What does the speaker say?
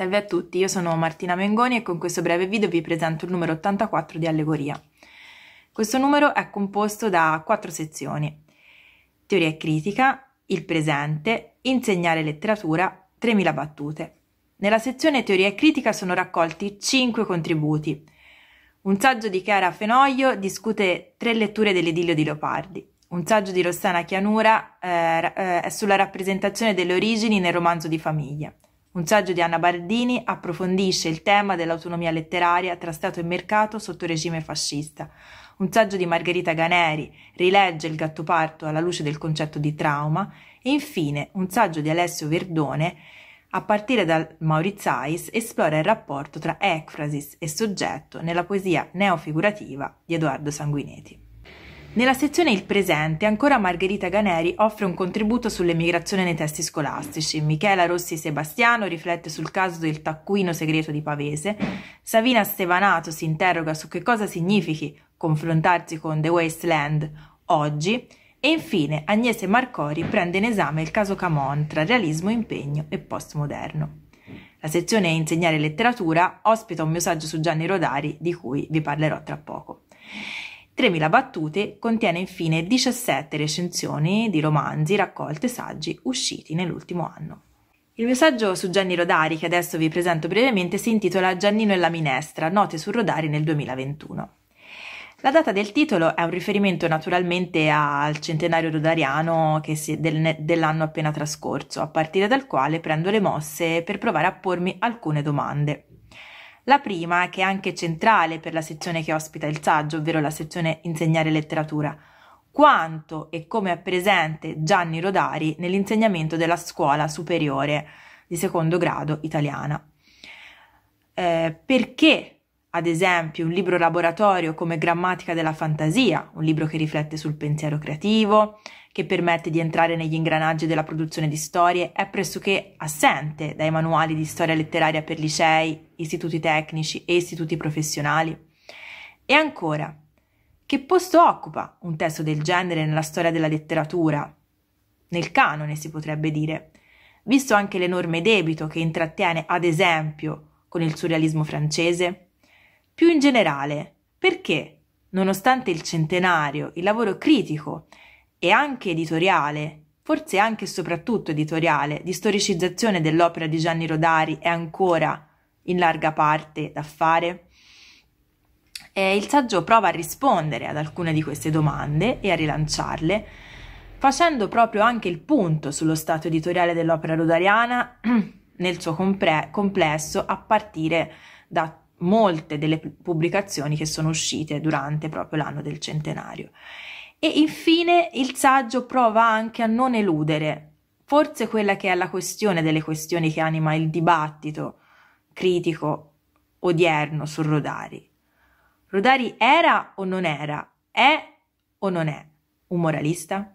Salve a tutti, io sono Martina Mengoni e con questo breve video vi presento il numero 84 di Allegoria. Questo numero è composto da quattro sezioni. Teoria e critica, il presente, insegnare letteratura, 3000 battute. Nella sezione teoria e critica sono raccolti 5 contributi. Un saggio di Chiara Fenoglio discute tre letture dell'edilio di Leopardi. Un saggio di Rossana Chianura eh, eh è sulla rappresentazione delle origini nel romanzo di famiglia. Un saggio di Anna Bardini approfondisce il tema dell'autonomia letteraria tra Stato e mercato sotto regime fascista. Un saggio di Margherita Ganeri rilegge il Gattoparto alla luce del concetto di trauma e infine un saggio di Alessio Verdone a partire dal Ais, esplora il rapporto tra ecfrasis e soggetto nella poesia neofigurativa di Edoardo Sanguinetti. Nella sezione Il presente, ancora Margherita Ganeri offre un contributo sull'emigrazione nei testi scolastici. Michela Rossi Sebastiano riflette sul caso del taccuino segreto di Pavese. Savina Stevanato si interroga su che cosa significhi confrontarsi con The Wasteland oggi. E infine Agnese Marcori prende in esame il caso Camon tra realismo, impegno e postmoderno. La sezione Insegnare letteratura ospita un mio saggio su Gianni Rodari, di cui vi parlerò tra poco. 3.000 battute, contiene infine 17 recensioni di romanzi, raccolte e saggi usciti nell'ultimo anno. Il mio saggio su Gianni Rodari, che adesso vi presento brevemente, si intitola Giannino e la minestra, note su Rodari nel 2021. La data del titolo è un riferimento naturalmente al centenario rodariano del, dell'anno appena trascorso, a partire dal quale prendo le mosse per provare a pormi alcune domande. La prima, che è anche centrale per la sezione che ospita il saggio, ovvero la sezione Insegnare letteratura, quanto e come è presente Gianni Rodari nell'insegnamento della scuola superiore di secondo grado italiana. Eh, perché ad esempio un libro laboratorio come Grammatica della fantasia, un libro che riflette sul pensiero creativo, che permette di entrare negli ingranaggi della produzione di storie, è pressoché assente dai manuali di storia letteraria per licei, istituti tecnici e istituti professionali. E ancora, che posto occupa un testo del genere nella storia della letteratura? Nel canone si potrebbe dire, visto anche l'enorme debito che intrattiene, ad esempio, con il surrealismo francese, più in generale, perché, nonostante il centenario, il lavoro critico e anche editoriale, forse anche e soprattutto editoriale, di storicizzazione dell'opera di Gianni Rodari è ancora in larga parte da fare? E il saggio prova a rispondere ad alcune di queste domande e a rilanciarle, facendo proprio anche il punto sullo stato editoriale dell'opera rodariana nel suo compre- complesso a partire da molte delle pubblicazioni che sono uscite durante proprio l'anno del centenario. E infine il saggio prova anche a non eludere, forse quella che è la questione delle questioni che anima il dibattito critico odierno su Rodari. Rodari era o non era? È o non è un moralista?